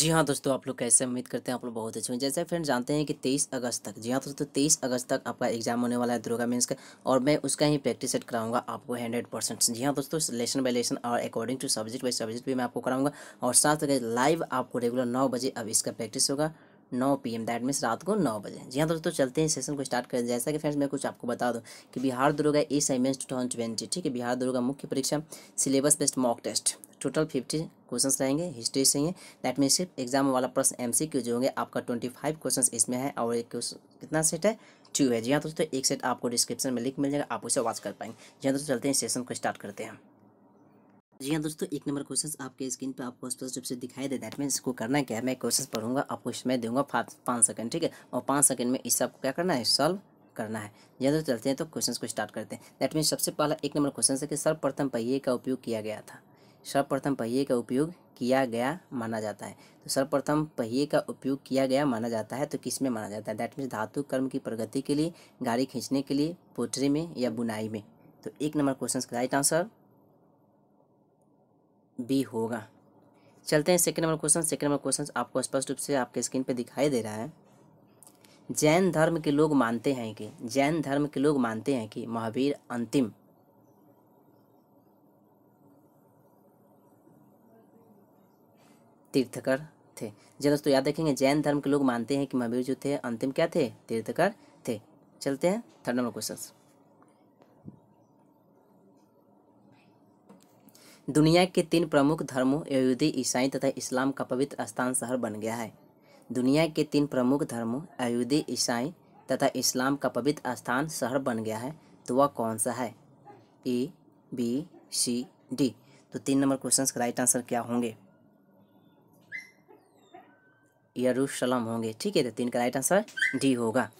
जी हाँ दोस्तों आप लोग कैसे उम्मीद करते हैं आप लोग बहुत अच्छे हैं जैसे फ्रेंड जानते हैं कि 23 अगस्त तक जी हाँ दोस्तों 23 अगस्त तक आपका एग्जाम होने वाला है दुर्गा मीन्स का और मैं उसका ही प्रैक्टिस सेट कराऊंगा आपको 100 परसेंट जी हाँ दोस्तों लेसन बाय लेसन और according to subject by subject भी मैं आपको कराऊंगा और साथ लाइव आपको रेगुलर नौ बजे अब इसका प्रैक्टिस होगा नौ पी एम दैट मीन्स रात को नौ बजे जी हाँ दोस्तों चलते हैं सेशन को स्टार्ट करें जैसा कि फ्रेंड्स मैं कुछ आपको बता दूं कि बिहार दुर्गा ए साइमेंस टू थाउजेंड ट्वेंटी ठीक है बिहार दुर्गा मुख्य परीक्षा syllabus based mock test total fifty questions रहेंगे हिस्ट्री से ही दैट मीन सिर्फ एग्जाम वाला प्रश्न एम सी क्यू जो होंगे आपका ट्वेंटी फाइव क्वेश्चन इसमें है और एक कितना सेट है टू है जी हाँ दोस्तों एक सेट आपको डिस्क्रिप्शन में लिंक मिल जाएगा आप उसे वॉच कर पाएंगे जी हाँ दोस्तों चलते हैं सेशन को स्टार्ट करते हैं जी हाँ दोस्तों एक नंबर क्वेश्चन आपके स्क्रीन पे आपको स्पष्ट रूप से दिखाई दे दैट मीन इसको करना क्या है मैं क्वेश्चन पढ़ूंगा आपको इसमें दूंगा पाँच सेकंड ठीक है और पाँच सेकंड में इस सबको क्या करना है सॉल्व करना है जी हाँ दोस्तों चलते हैं तो क्वेश्चन को स्टार्ट करते हैं दैट मीन सबसे पहला एक नंबर क्वेश्चन है कि सर्वप्रथम पहिए का उपयोग किया गया था सर्वप्रथम पहिए का उपयोग किया गया माना जाता है तो सर्वप्रथम पहिए का उपयोग किया गया माना जाता है तो किस में माना जाता है दैट मीन्स धातु कर्म की प्रगति के लिए गाड़ी खींचने के लिए पोटरी में या बुनाई में तो एक नंबर क्वेश्चन का राइट आंसर बी होगा चलते हैं second number question second number question आपको स्पष्ट रूप से आपके स्क्रीन पर दिखाई दे रहा है जैन धर्म के लोग मानते हैं कि जैन धर्म के लोग मानते हैं कि महावीर अंतिम तीर्थकर थे जी दोस्तों याद रखेंगे जैन धर्म के लोग मानते हैं कि महावीर जो थे अंतिम क्या थे तीर्थकर थे चलते हैं थर्ड नंबर क्वेश्चन दुनिया के तीन प्रमुख धर्मों अयोध्या ईसाई तथा इस्लाम का पवित्र स्थान शहर बन गया है दुनिया के तीन प्रमुख धर्मों अयोध्या ईसाई तथा इस्लाम का पवित्र स्थान शहर बन गया है तो वह कौन सा है ए बी सी डी तो तीन नंबर क्वेश्चन का राइट आंसर क्या होंगे यरूशलम होंगे ठीक है तो तीन का राइट आंसर डी होगा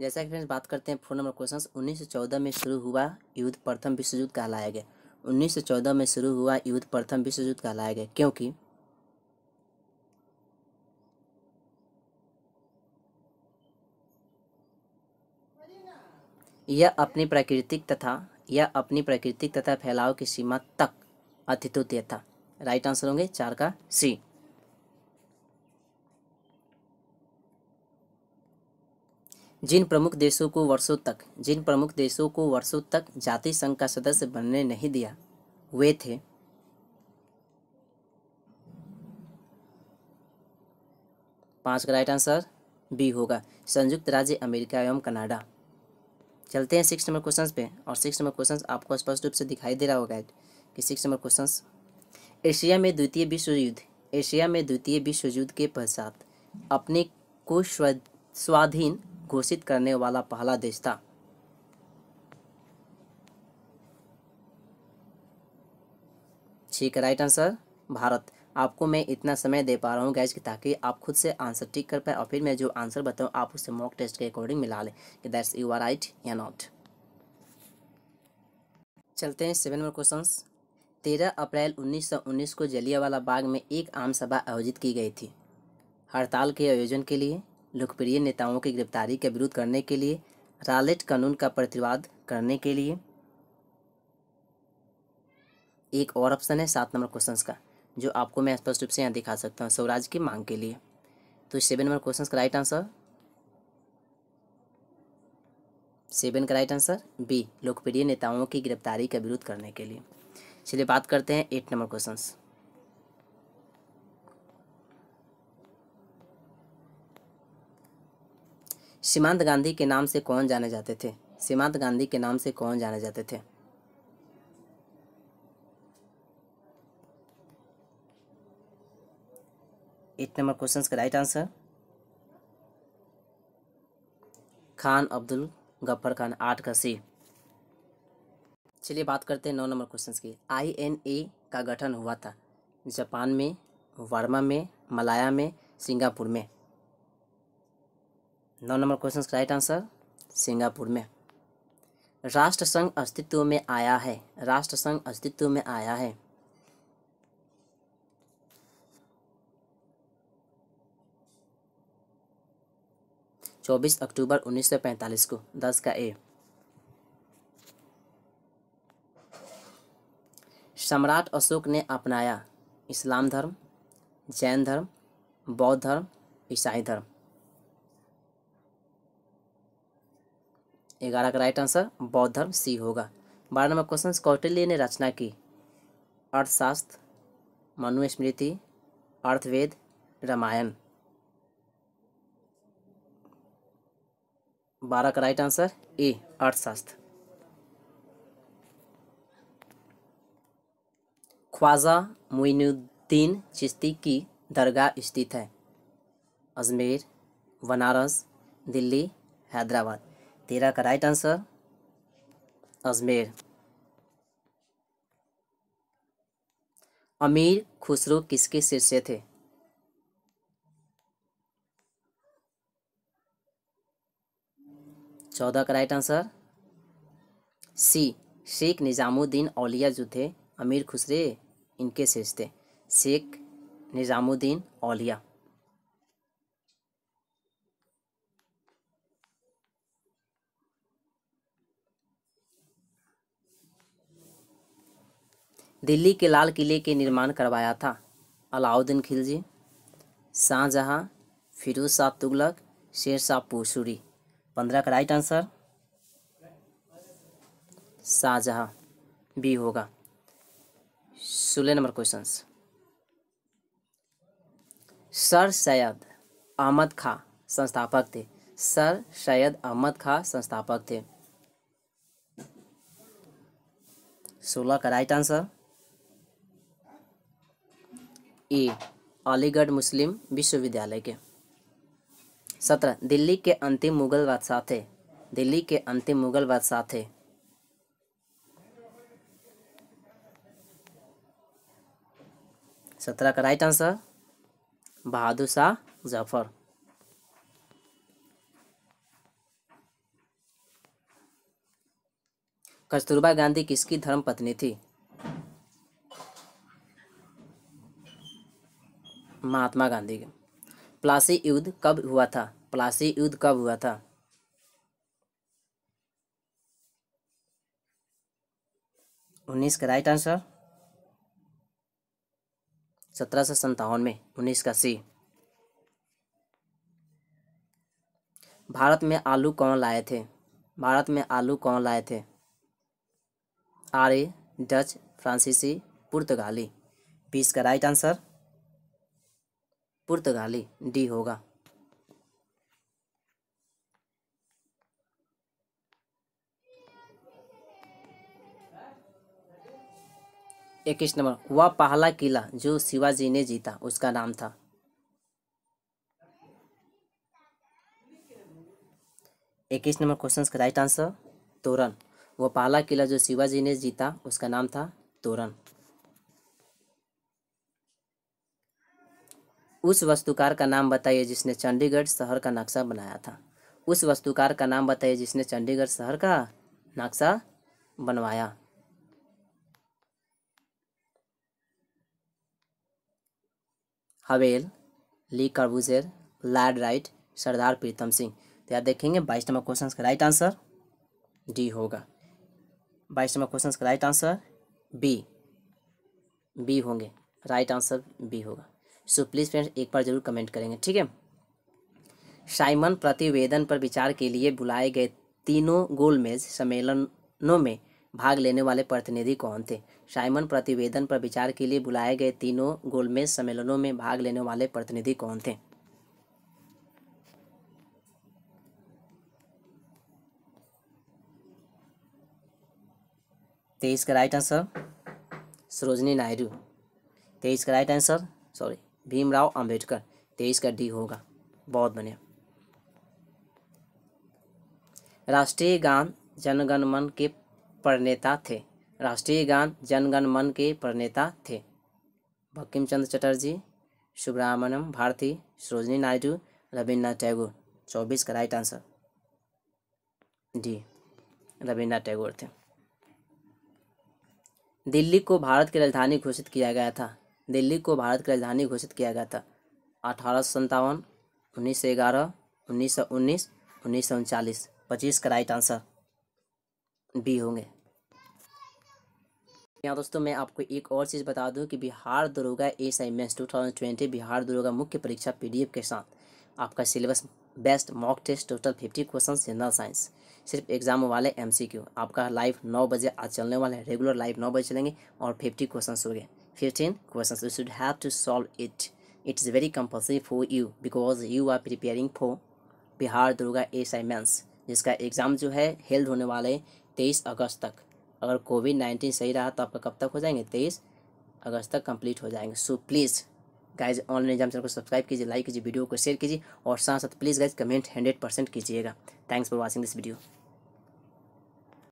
जैसा कि फ्रेंड्स बात करते हैं फोन नंबर क्वेश्चन उन्नीस में शुरू हुआ युद्ध प्रथम विश्व युद्ध कहलाया गया उन्नीस में शुरू हुआ युद्ध प्रथम विश्व युद्ध कहलाया गया क्योंकि यह अपनी प्राकृतिक तथा यह अपनी प्राकृतिक तथा फैलाव की सीमा तक अतिथु था राइट आंसर होंगे चार का सी जिन प्रमुख देशों को वर्षों तक जिन प्रमुख देशों को वर्षों तक जाति संघ का सदस्य बनने नहीं दिया वे थे पांच का राइट आंसर बी होगा संयुक्त राज्य अमेरिका एवं कनाडा चलते हैं सिक्स नंबर क्वेश्चंस पे और सिक्स नंबर क्वेश्चंस आपको स्पष्ट रूप से दिखाई दे रहा होगा कि सिक्स नंबर क्वेश्चंस एशिया में द्वितीय विश्व युद्ध एशिया में द्वितीय विश्व युद्ध के पश्चात अपने को स्वाधीन घोषित करने वाला पहला देश था ठीक है राइट आंसर भारत आपको मैं इतना समय दे पा रहा हूँ गैज ताकि आप खुद से आंसर ठीक कर पाए और फिर मैं जो आंसर बताऊँ आप उससे मॉक टेस्ट के अकॉर्डिंग मिला लें कि दैट्स यू आर राइट या नॉट चलते हैं सेवन नंबर क्वेश्चन तेरह अप्रैल उन्नीस सौ उन्नीस को जलियावाला बाग में एक आम सभा आयोजित की गई थी हड़ताल के आयोजन के लिए लोकप्रिय नेताओं की गिरफ्तारी का विरोध करने के लिए रालेट कानून का प्रतिवाद करने के लिए एक और ऑप्शन है सात नंबर क्वेश्चंस का जो आपको मैं स्पष्ट रूप से यहाँ दिखा सकता हूँ स्वराज की मांग के लिए तो सेवन नंबर क्वेश्चन का राइट आंसर सेवन का राइट आंसर बी लोकप्रिय नेताओं की गिरफ्तारी का विरोध करने के लिए चलिए बात करते हैं एट नंबर क्वेश्चन सीमांत गांधी के नाम से कौन जाने जाते थे सीमांत गांधी के नाम से कौन जाने जाते थे एट नंबर क्वेश्चन का राइट आंसर खान अब्दुल गफर खान आठ का सी चलिए बात करते हैं नौ नंबर क्वेश्चन की आईएनए का गठन हुआ था जापान में वर्मा में मलाया में सिंगापुर में नौ नंबर क्वेश्चन का राइट आंसर सिंगापुर में राष्ट्रसंघ अस्तित्व में आया है राष्ट्रसंघ अस्तित्व में आया है चौबीस अक्टूबर उन्नीस सौ पैंतालीस को दस का ए सम्राट अशोक ने अपनाया इस्लाम धर्म जैन धर्म बौद्ध धर्म ईसाई धर्म ग्यारह का राइट आंसर बौद्ध धर्म सी होगा बारह नंबर क्वेश्चन कौटिल्य ने रचना की अर्थशास्त्र मनुस्मृति अर्थवेद रामायण बारह का राइट आंसर ए अर्थशास्त्र ख्वाजा मुइनुद्दीन चिश्ती की दरगाह स्थित है अजमेर बनारस दिल्ली हैदराबाद तेरह का राइट आंसर अजमेर अमीर खुसरो किसके सिर से थे चौदह का right answer C Shaikh Nizamuddin Auliya जो थे अमीर खुसरे इनके सिर थे शेख निज़ामुद्दीन औलिया दिल्ली के लाल किले के निर्माण करवाया था अलाउद्दीन खिलजी शाहजहाँ फिरोज शाह तुगलक शेर शाह पोसूरी पंद्रह का राइट आंसर शाहजहाँ बी होगा सोलह नंबर क्वेश्चन सर सैयद अहमद खां संस्थापक थे सर सैयद अहमद खां संस्थापक थे सोलह का right answer A Aligarh Muslim विश्वविद्यालय के सत्रह दिल्ली के अंतिम मुगल बादशाह थे दिल्ली के अंतिम मुगल बादशाह थे सत्रह का राइट आंसर बहादुर शाह जफर कस्तूरबा गांधी किसकी धर्म पत्नी थी महात्मा गांधी के प्लासी युद्ध कब हुआ था प्लासी युद्ध कब हुआ था उन्नीस का राइट आंसर सत्रह सौ संतावन में उन्नीस का सी भारत में आलू कौन लाए थे भारत में आलू कौन लाए थे आर्य डच फ्रांसीसी पुर्तगाली बीस का राइट आंसर पुर्तगाली डी होगा इक्कीस नंबर वह पहला किला जो शिवाजी ने जीता उसका नाम था इक्कीस नंबर क्वेश्चन का राइट आंसर तोरण वह पहला किला जो शिवाजी ने जीता उसका नाम था तोरण उस वस्तुकार का नाम बताइए जिसने चंडीगढ़ शहर का नक्शा बनाया था उस वस्तुकार का नाम बताइए जिसने चंडीगढ़ शहर का नक्शा बनवाया हवेल ली कर्बुजेर लैड राइट सरदार प्रीतम सिंह तो यार देखेंगे बाईस नंबर क्वेश्चन का राइट आंसर डी होगा बाईस नंबर क्वेश्चन का राइट आंसर बी बी होंगे राइट आंसर बी होगा सो प्लीज़ फ्रेंड्स एक बार ज़रूर कमेंट करेंगे ठीक है साइमन प्रतिवेदन पर विचार के लिए बुलाए गए तीनों गोलमेज सम्मेलनों में भाग लेने वाले प्रतिनिधि कौन थे साइमन प्रतिवेदन पर विचार के लिए बुलाए गए तीनों गोलमेज सम्मेलनों में भाग लेने वाले प्रतिनिधि कौन थे तेईस का राइट आंसर सरोजनी नायडू तेईस का right answer sorry Bhimrao Ambedkar तेईस का डी होगा बहुत बढ़िया राष्ट्रीय गान जनगणमन के प्रणेता थे राष्ट्रीय गान जनगणमन के प्रणेता थे बंकिम चंद्र चटर्जी सुब्रमण्यम भारती सरोजनी नायडू रविन्द्रनाथ टैगोर चौबीस का right answer D Rabindranath Tagore थे दिल्ली को भारत की राजधानी घोषित किया गया था दिल्ली को भारत की राजधानी घोषित किया गया था अठारह सौ सत्तावन उन्नीस सौ ग्यारह उन्नीस सौ उन्नीस उन्नीस सौ उनचालीस पच्चीस का राइट आंसर बी होंगे यहाँ दोस्तों मैं आपको एक और चीज़ बता दूं कि बिहार दरोगा S I M two thousand twenty Bihar दरोगा मुख्य परीक्षा पी के साथ आपका syllabus best mock test total fifty question general science सिर्फ एग्जाम वाले एमसीक्यू आपका लाइव नौ बजे आज चलने वाले हैं रेगुलर लाइव नौ बजे चलेंगे और फिफ्टी क्वेश्चन हो गए 15 questions you should have to solve it it is very compulsory for you because you are preparing for Bihar दुर्गा असाइनमेंट्स जिसका एग्ज़ाम जो है हेल्ड होने वाले तेईस अगस्त तक अगर कोविड नाइन्टीन सही रहा तो आपका कब तक हो जाएंगे तेईस अगस्त तक कंप्लीट हो जाएंगे so please guys online exam channel को सब्सक्राइब कीजिए लाइक कीजिए वीडियो को शेयर कीजिए और साथ साथ please guys comment hundred percent कीजिएगा thanks for watching this video